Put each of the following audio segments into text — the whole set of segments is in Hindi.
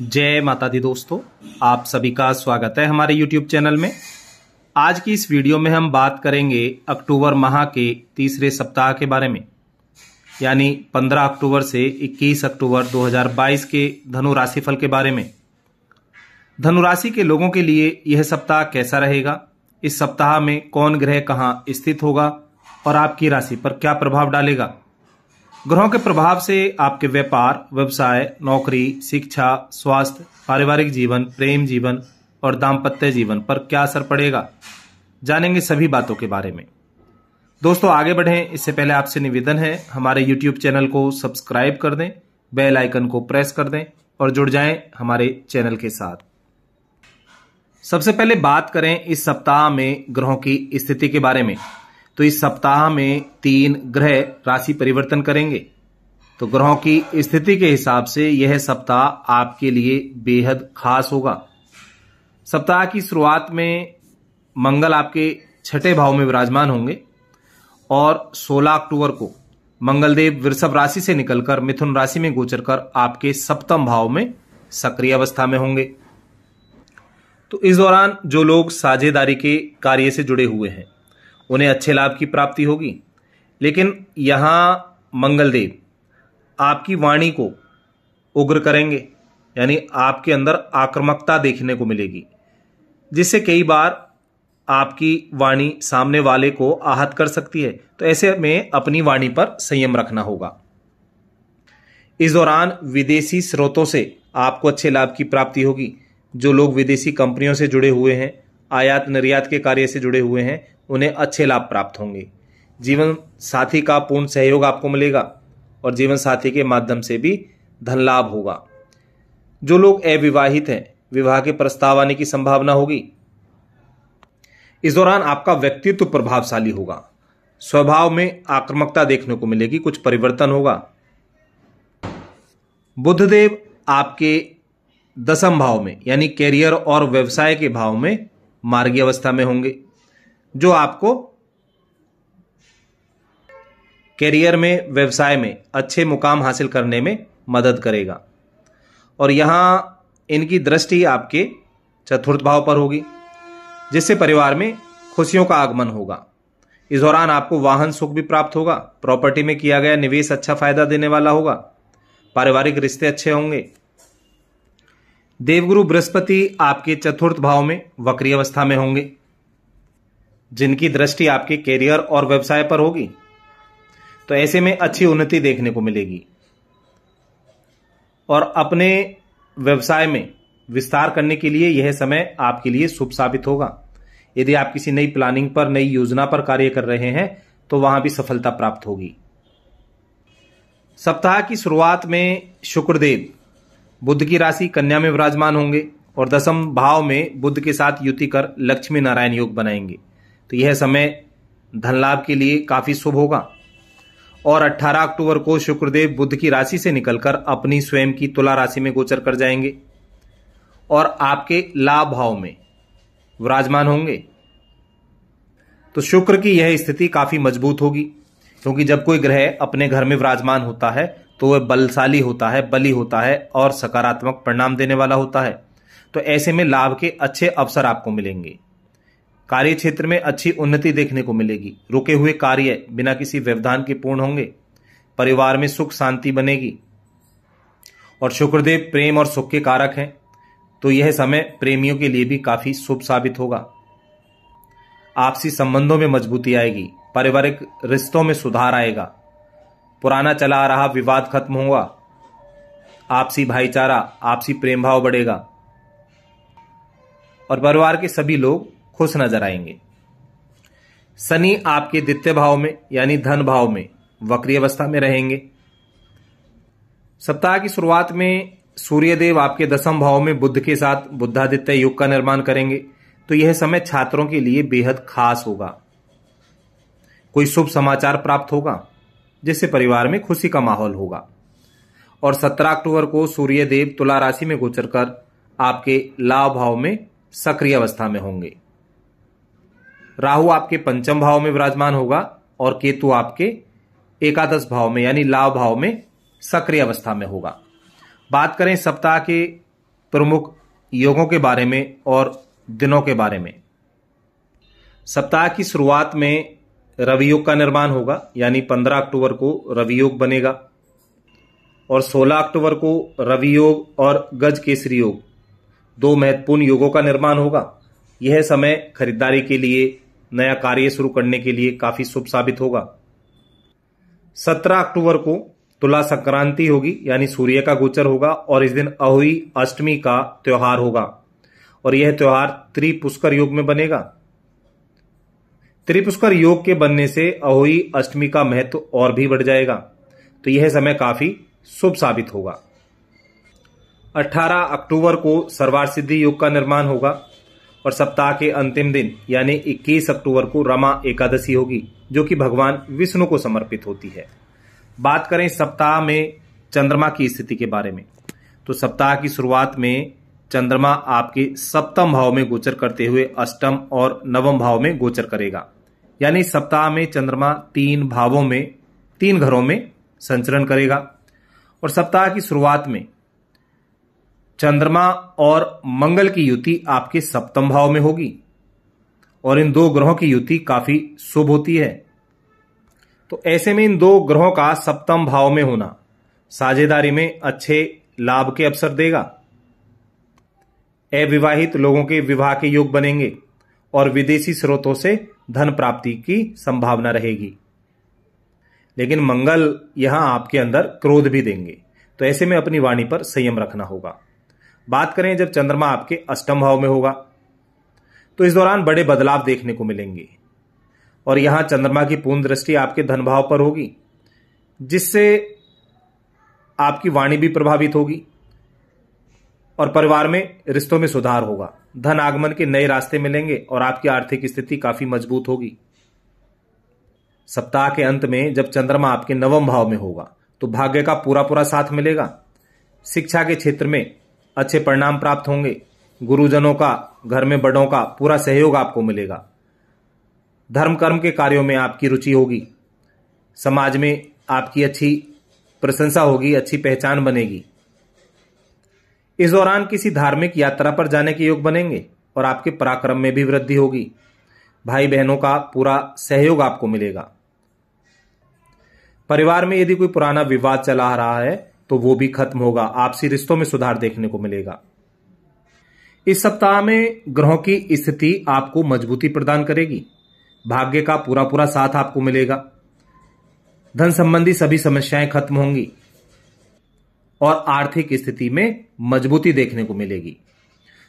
जय माता दी दोस्तों आप सभी का स्वागत है हमारे YouTube चैनल में आज की इस वीडियो में हम बात करेंगे अक्टूबर माह के तीसरे सप्ताह के बारे में यानी 15 अक्टूबर से 21 अक्टूबर 2022 के धनु राशि फल के बारे में धनु राशि के लोगों के लिए यह सप्ताह कैसा रहेगा इस सप्ताह में कौन ग्रह कहाँ स्थित होगा और आपकी राशि पर क्या प्रभाव डालेगा ग्रहों के प्रभाव से आपके व्यापार व्यवसाय नौकरी शिक्षा स्वास्थ्य पारिवारिक जीवन प्रेम जीवन और दाम्पत्य जीवन पर क्या असर पड़ेगा जानेंगे सभी बातों के बारे में दोस्तों आगे बढ़ें इससे पहले आपसे निवेदन है हमारे यूट्यूब चैनल को सब्सक्राइब कर दें बेल आइकन को प्रेस कर दें और जुड़ जाएं हमारे चैनल के साथ सबसे पहले बात करें इस सप्ताह में ग्रहों की स्थिति के बारे में तो इस सप्ताह में तीन ग्रह राशि परिवर्तन करेंगे तो ग्रहों की स्थिति के हिसाब से यह सप्ताह आपके लिए बेहद खास होगा सप्ताह की शुरुआत में मंगल आपके छठे भाव में विराजमान होंगे और 16 अक्टूबर को मंगलदेव वृषभ राशि से निकलकर मिथुन राशि में गोचर कर आपके सप्तम भाव में सक्रिय अवस्था में होंगे तो इस दौरान जो लोग साझेदारी के कार्य से जुड़े हुए हैं उन्हें अच्छे लाभ की प्राप्ति होगी लेकिन यहाँ मंगलदेव आपकी वाणी को उग्र करेंगे यानी आपके अंदर आक्रामकता देखने को मिलेगी जिससे कई बार आपकी वाणी सामने वाले को आहत कर सकती है तो ऐसे में अपनी वाणी पर संयम रखना होगा इस दौरान विदेशी स्रोतों से आपको अच्छे लाभ की प्राप्ति होगी जो लोग विदेशी कंपनियों से जुड़े हुए हैं आयात निर्यात के कार्य से जुड़े हुए हैं उन्हें अच्छे लाभ प्राप्त होंगे जीवन साथी का पूर्ण सहयोग आपको मिलेगा और जीवन साथी के माध्यम से भी धन लाभ होगा जो लोग अविवाहित हैं विवाह के प्रस्ताव आने की संभावना होगी इस दौरान आपका व्यक्तित्व प्रभावशाली होगा स्वभाव में आक्रामकता देखने को मिलेगी कुछ परिवर्तन होगा बुद्धदेव आपके दसम भाव में यानी कैरियर और व्यवसाय के भाव में मार्गी अवस्था में होंगे जो आपको करियर में व्यवसाय में अच्छे मुकाम हासिल करने में मदद करेगा और यहां इनकी दृष्टि आपके चतुर्थ भाव पर होगी जिससे परिवार में खुशियों का आगमन होगा इस दौरान आपको वाहन सुख भी प्राप्त होगा प्रॉपर्टी में किया गया निवेश अच्छा फायदा देने वाला होगा पारिवारिक रिश्ते अच्छे होंगे देवगुरु बृहस्पति आपके चतुर्थ भाव में वक्री अवस्था में होंगे जिनकी दृष्टि आपके करियर और व्यवसाय पर होगी तो ऐसे में अच्छी उन्नति देखने को मिलेगी और अपने व्यवसाय में विस्तार करने के लिए यह समय आपके लिए शुभ साबित होगा यदि आप किसी नई प्लानिंग पर नई योजना पर कार्य कर रहे हैं तो वहां भी सफलता प्राप्त होगी सप्ताह की शुरुआत में शुक्रदेव बुद्ध की राशि कन्या में विराजमान होंगे और दसम भाव में बुद्ध के साथ युति कर लक्ष्मी नारायण योग बनाएंगे तो यह समय धन लाभ के लिए काफी शुभ होगा और 18 अक्टूबर को शुक्रदेव बुद्ध की राशि से निकलकर अपनी स्वयं की तुला राशि में गोचर कर जाएंगे और आपके लाभ भाव में विराजमान होंगे तो शुक्र की यह स्थिति काफी मजबूत होगी क्योंकि जब कोई ग्रह अपने घर में विराजमान होता है तो वह बलशाली होता है बली होता है और सकारात्मक परिणाम देने वाला होता है तो ऐसे में लाभ के अच्छे अवसर आपको मिलेंगे कार्य क्षेत्र में अच्छी उन्नति देखने को मिलेगी रुके हुए कार्य बिना किसी व्यवधान के पूर्ण होंगे परिवार में सुख शांति बनेगी और शुक्रदेव प्रेम और सुख के कारक हैं तो यह समय प्रेमियों के लिए भी काफी शुभ साबित होगा आपसी संबंधों में मजबूती आएगी पारिवारिक रिश्तों में सुधार आएगा पुराना चला आ रहा विवाद खत्म होगा आपसी भाईचारा आपसी प्रेम भाव बढ़ेगा और परिवार के सभी लोग खुश नजर आएंगे शनि आपके द्वितीय भाव में यानी धन भाव में वक्री अवस्था में रहेंगे सप्ताह की शुरुआत में सूर्यदेव आपके दसम भाव में बुद्ध के साथ बुद्धादित्य युग का निर्माण करेंगे तो यह समय छात्रों के लिए बेहद खास होगा कोई शुभ समाचार प्राप्त होगा जिससे परिवार में खुशी का माहौल होगा और 17 अक्टूबर को सूर्यदेव तुला राशि में गोचर कर आपके लाभ भाव में सक्रिय अवस्था में होंगे राहु आपके पंचम भाव में विराजमान होगा और केतु आपके एकादश भाव में यानी लाभ भाव में सक्रिय अवस्था में होगा बात करें सप्ताह के प्रमुख योगों के बारे में और दिनों के बारे में सप्ताह की शुरुआत में रवियोग का निर्माण होगा यानी 15 अक्टूबर को रवियोग बनेगा और 16 अक्टूबर को रवियोग और गज केसरी योग दो महत्वपूर्ण योगों का निर्माण होगा यह समय खरीदारी के लिए नया कार्य शुरू करने के लिए काफी शुभ साबित होगा सत्रह अक्टूबर को तुला संक्रांति होगी यानी सूर्य का गोचर होगा और इस दिन अहोई अष्टमी का त्योहार होगा और यह त्योहार त्रिपुष्कर योग में बनेगा त्रिपुष्कर योग के बनने से अहोई अष्टमी का महत्व और भी बढ़ जाएगा तो यह समय काफी शुभ साबित होगा 18 अक्टूबर को सर्वार सिद्धि योग का निर्माण होगा और सप्ताह के अंतिम दिन यानी 21 अक्टूबर को रमा एकादशी होगी जो कि भगवान विष्णु को समर्पित होती है बात करें सप्ताह में चंद्रमा की स्थिति के बारे में तो सप्ताह की शुरुआत में चंद्रमा आपके सप्तम भाव में गोचर करते हुए अष्टम और नवम भाव में गोचर करेगा यानी सप्ताह में चंद्रमा तीन भावों में तीन घरों में संचरण करेगा और सप्ताह की शुरुआत में चंद्रमा और मंगल की युति आपके सप्तम भाव में होगी और इन दो ग्रहों की युति काफी शुभ होती है तो ऐसे में इन दो ग्रहों का सप्तम भाव में होना साझेदारी में अच्छे लाभ के अवसर देगा अविवाहित लोगों के विवाह के योग बनेंगे और विदेशी स्रोतों से धन प्राप्ति की संभावना रहेगी लेकिन मंगल यहां आपके अंदर क्रोध भी देंगे तो ऐसे में अपनी वाणी पर संयम रखना होगा बात करें जब चंद्रमा आपके अष्टम भाव में होगा तो इस दौरान बड़े बदलाव देखने को मिलेंगे और यहां चंद्रमा की पूर्ण दृष्टि आपके धन भाव पर होगी जिससे आपकी वाणी भी प्रभावित होगी और परिवार में रिश्तों में सुधार होगा धन आगमन के नए रास्ते मिलेंगे और आपकी आर्थिक स्थिति काफी मजबूत होगी सप्ताह के अंत में जब चंद्रमा आपके नवम भाव में होगा तो भाग्य का पूरा पूरा साथ मिलेगा शिक्षा के क्षेत्र में अच्छे परिणाम प्राप्त होंगे गुरुजनों का घर में बड़ों का पूरा सहयोग आपको मिलेगा धर्म कर्म के कार्यों में आपकी रुचि होगी समाज में आपकी अच्छी प्रशंसा होगी अच्छी पहचान बनेगी इस दौरान किसी धार्मिक यात्रा पर जाने के योग बनेंगे और आपके पराक्रम में भी वृद्धि होगी भाई बहनों का पूरा सहयोग आपको मिलेगा परिवार में यदि कोई पुराना विवाद चला रहा है तो वो भी खत्म होगा आपसी रिश्तों में सुधार देखने को मिलेगा इस सप्ताह में ग्रहों की स्थिति आपको मजबूती प्रदान करेगी भाग्य का पूरा पूरा साथ आपको मिलेगा धन संबंधी सभी समस्याएं खत्म होंगी और आर्थिक स्थिति में मजबूती देखने को मिलेगी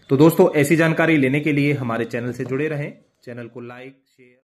तो दोस्तों ऐसी जानकारी लेने के लिए हमारे चैनल से जुड़े रहें चैनल को लाइक शेयर